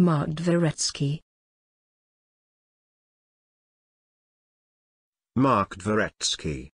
Mark Dvoretsky. Mark Dvoretsky